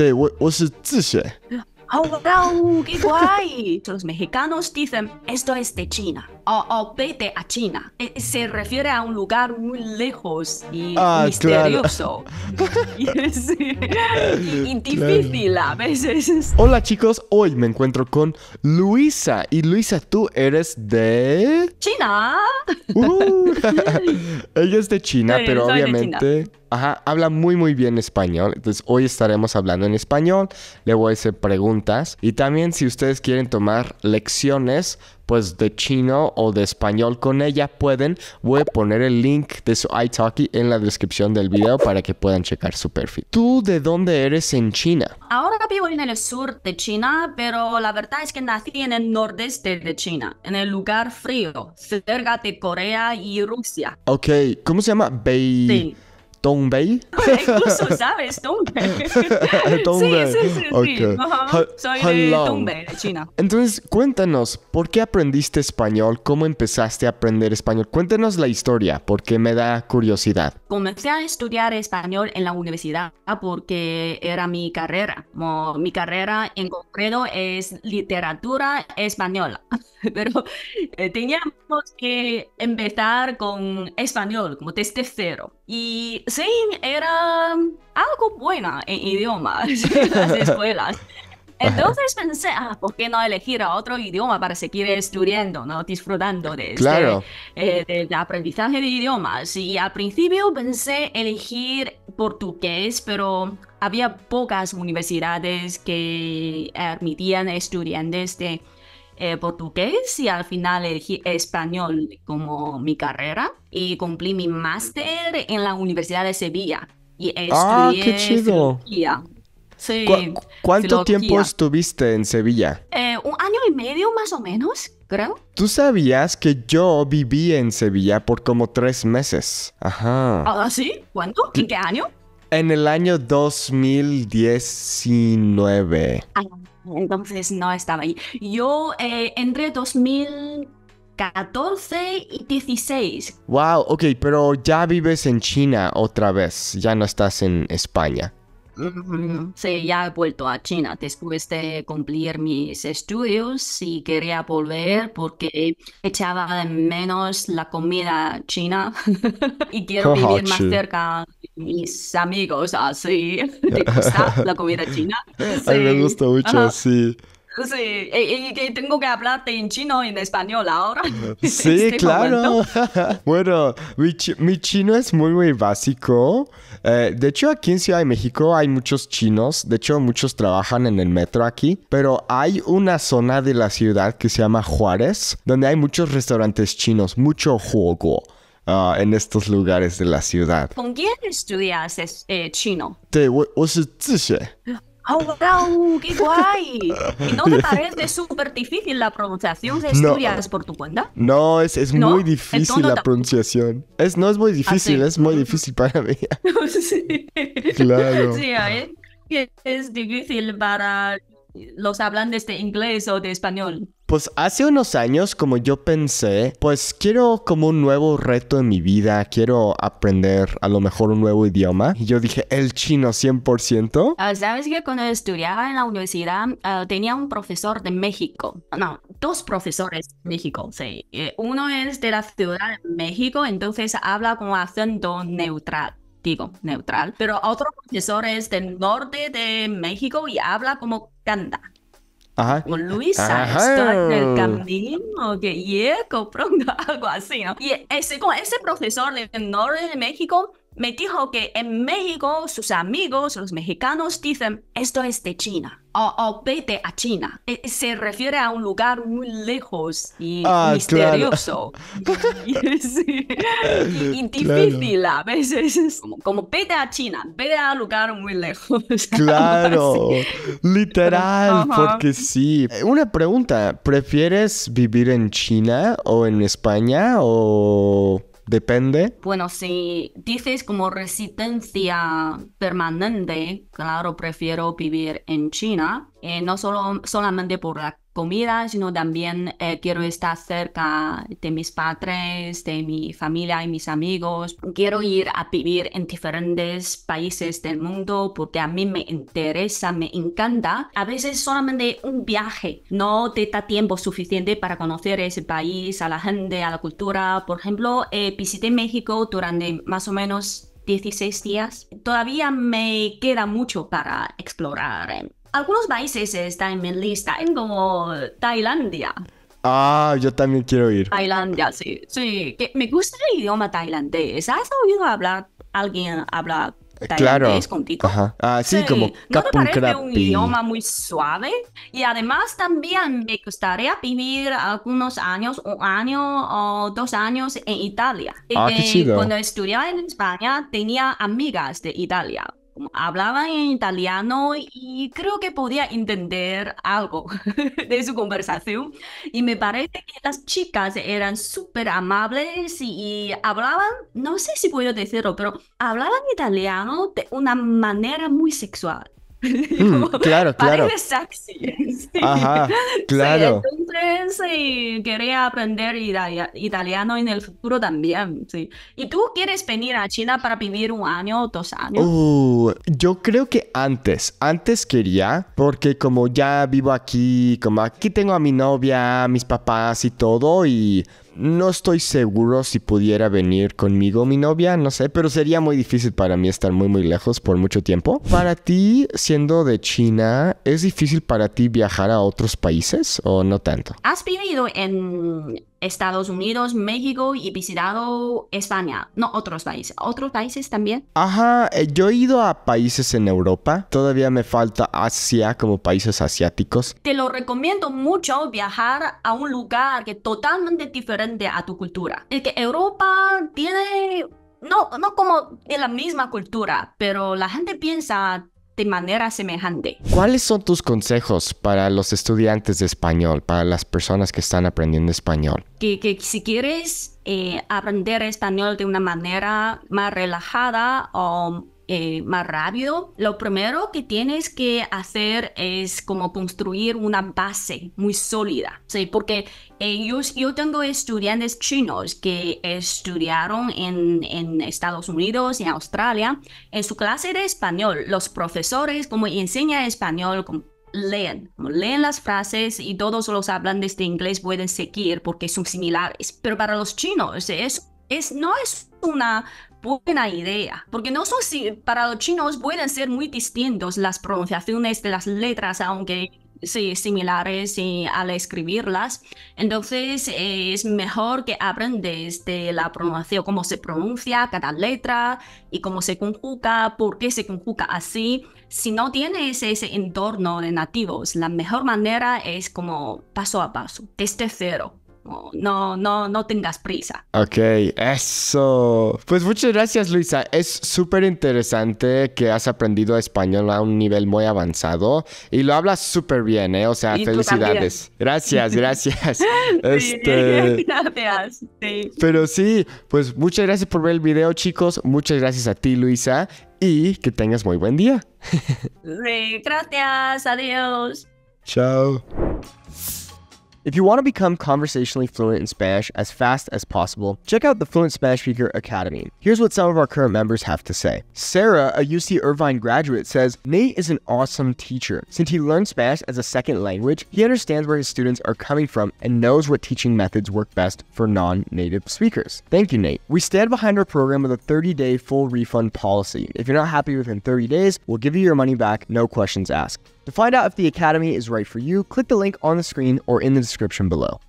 对我，我是自学。好，a w a i i los mexicanos dicen esto es de China. o, vete a China. Eh, eh, se refiere a un lugar muy lejos y ah, misterioso. y, difícil a veces. Hola chicos, hoy me encuentro con Luisa. Y Luisa, tú eres de... China. Uh. ella es de China, pero obviamente... Ajá, habla muy muy bien español. Entonces hoy estaremos hablando en español. Le voy a hacer preguntas. Y también si ustedes quieren tomar lecciones pues de chino o de español con ella pueden. Voy a poner el link de su italki en la descripción del video para que puedan checar su perfil. ¿Tú de dónde eres en China? Ahora vivo en el sur de China, pero la verdad es que nací en el nordeste de China, en el lugar frío, cerca de Corea y Rusia. Ok, ¿cómo se llama? Beijing Sí bay sabes sí, sí, sí. soy de China. Entonces, cuéntanos, ¿por qué aprendiste español? ¿Cómo empezaste a aprender español? Cuéntanos la historia, porque me da curiosidad. Comencé a estudiar español en la universidad porque era mi carrera. Mi carrera en concreto es literatura española, pero eh, teníamos que empezar con español, como desde cero. Y Sí, era algo buena en idiomas, las escuelas. Entonces pensé, ah, ¿por qué no elegir a otro idioma para seguir estudiando, ¿no? disfrutando de este, eh, del aprendizaje de idiomas? Y al principio pensé elegir portugués, pero había pocas universidades que admitían estudiantes de eh, portugués y al final elegí español como mi carrera y cumplí mi máster en la Universidad de Sevilla y estudié ah, qué chido. ¿Cuánto tiempo estuviste en Sevilla? Eh, un año y medio más o menos, creo. ¿Tú sabías que yo viví en Sevilla por como tres meses? Ajá. ¿Ah, sí? ¿Cuánto? ¿En qué año? En el año 2019. Ah, entonces no estaba ahí. Yo eh, entre 2014 y 16. Wow, ok, pero ya vives en China otra vez, ya no estás en España. Sí, ya he vuelto a China después de cumplir mis estudios y quería volver porque echaba de menos la comida china y quiero vivir más cerca de mis amigos así. ¿Te gusta la comida china? A mí me gusta mucho, sí. Sí, y, tengo que hablarte en chino y en español ahora. Ah, sí, claro. bueno, mi, chino es muy, muy básico. Eh, de hecho, aquí en Ciudad de México hay muchos chinos. De hecho, muchos trabajan en el metro aquí. Pero hay una zona de la ciudad que se llama Juárez, donde hay muchos restaurantes chinos, mucho juego ah, en estos lugares de la ciudad. ¿Con quién estudias eh, chino? Ah, ¡Au, au! qué guay! ¿Y no te parece súper difícil la pronunciación de estudias por tu cuenta? No, es, es muy difícil la pronunciación. Es, no es muy ah, difícil, es muy difícil para mí. sí. Claro. Sí, es, es difícil para los hablan de este inglés o de español? Pues hace unos años, como yo pensé, pues quiero como un nuevo reto en mi vida, quiero aprender a lo mejor un nuevo idioma. Y yo dije, el chino 100%. Ah, Sabes que cuando estudiaba en la universidad ah, tenía un profesor de México, no, dos profesores de México, sí. Eh, uno es de la Ciudad de México, entonces habla con acento neutral digo, neutral, pero otro profesor es del norte de México y habla como canta. Ajá. Como Luisa Ajá. está en el camino que llego pronto, algo así, ¿no? Y ese, ese profesor del norte de México me dijo que en México sus amigos, los mexicanos, dicen, esto es de China, o, vete a China. E, e, se refiere a un lugar muy lejos y ah, misterioso. Y, sí, difícil a veces. Como, vete a China, vete a un lugar muy lejos. Claro, literal, porque sí. Una pregunta, ¿prefieres vivir en China o en España o... Depende. Bueno, si dices como residencia permanente, claro, prefiero vivir en China, eh, no solo, solamente por la comida, sino también eh, quiero estar cerca de mis padres, de mi familia y mis amigos. Quiero ir a vivir en diferentes países del mundo porque a mí me interesa, me encanta. A veces solamente un viaje no te da tiempo suficiente para conocer ese país, a la gente, a la cultura. Por ejemplo, eh, visité México durante más o menos 16 días. Todavía me queda mucho para explorar algunos países están en mi lista, en como Tailandia. Ah, yo también quiero ir. Tailandia, sí. Sí, que me gusta el idioma tailandés. ¿Has oído hablar alguien hablar eh, tailandés claro. contigo? Ajá. Ah, sí, como ¿No te parece un idioma muy suave? Y además también me gustaría vivir algunos años, un año o dos años en Italia. Ah, qué eh, Cuando estudiaba en España tenía amigas de Italia Hablaban en italiano y creo que podía entender algo de su conversación. Y me parece que las chicas eran súper amables y, y hablaban, no sé si puedo decirlo, pero hablaban italiano de una manera muy sexual. Mm, claro, claro. Ajá, claro. Sí, entonces, quería aprender italiano en el futuro también, sí. ¿Y tú quieres venir a China para vivir un año o dos años? Uh, yo creo que antes, antes quería, porque como ya vivo aquí, como aquí tengo a mi novia, mis papás y todo, y no estoy seguro si pudiera venir conmigo mi novia, no sé, pero sería muy difícil para mí estar muy muy lejos por mucho tiempo. Para ti, siendo de China, ¿es difícil para ti viajar a otros países o no tanto? ¿Has vivido en Estados Unidos, México y visitado España, no otros países, otros países también. Ajá, eh, yo he ido a países en Europa, todavía me falta Asia como países asiáticos. Te lo recomiendo mucho viajar a un lugar que totalmente diferente a tu cultura. El que Europa tiene no, no como de la misma cultura, pero la gente piensa de manera semejante. ¿Cuáles son tus consejos para los estudiantes de español, para las personas que están aprendiendo español? Que, si quieres eh, aprender español de una manera más relajada o eh, más rápido, lo primero que tienes que hacer es como construir una base muy sólida, ¿sí? Porque eh, yo, yo, tengo estudiantes chinos que estudiaron en, en Estados Unidos y en Australia. En su clase de español, los profesores como enseñan español, como leen, leen las frases y todos los hablantes de inglés pueden seguir porque son similares. Pero para los chinos es no es una buena idea, porque no son, para los chinos pueden ser muy distintos las pronunciaciones de las letras, aunque sí, similares al escribirlas. Entonces eh, es mejor que aprendes de la pronunciación, cómo se pronuncia cada letra y cómo se conjuga, por qué se conjuga así. Si no tienes ese entorno de nativos, la mejor manera es como paso a paso, desde cero no, no, no tengas prisa. Ok, eso. Pues muchas gracias, Luisa. Es súper interesante que has aprendido español a un nivel muy avanzado y lo hablas súper bien, ¿eh? O sea, felicidades. Gracias, gracias. Este, gracias. Pero sí, pues muchas gracias por ver el video, chicos. Muchas gracias a ti, Luisa. Y que tengas muy buen día. gracias. Adiós. Chao. If you want to become conversationally fluent in Spanish as fast as possible, check out the Fluent Spanish Speaker Academy. Here's what some of our current members have to say. Sarah, a UC Irvine graduate, says, Nate is an awesome teacher. Since he learned Spanish as a second language, he understands where his students are coming from and knows what teaching methods work best for non-native speakers. Thank you, Nate. We stand behind our program with a 30-day full refund policy. If you're not happy within 30 days, we'll give you your money back, no questions asked. To find out if the Academy is right for you, click the link on the screen or in the description below.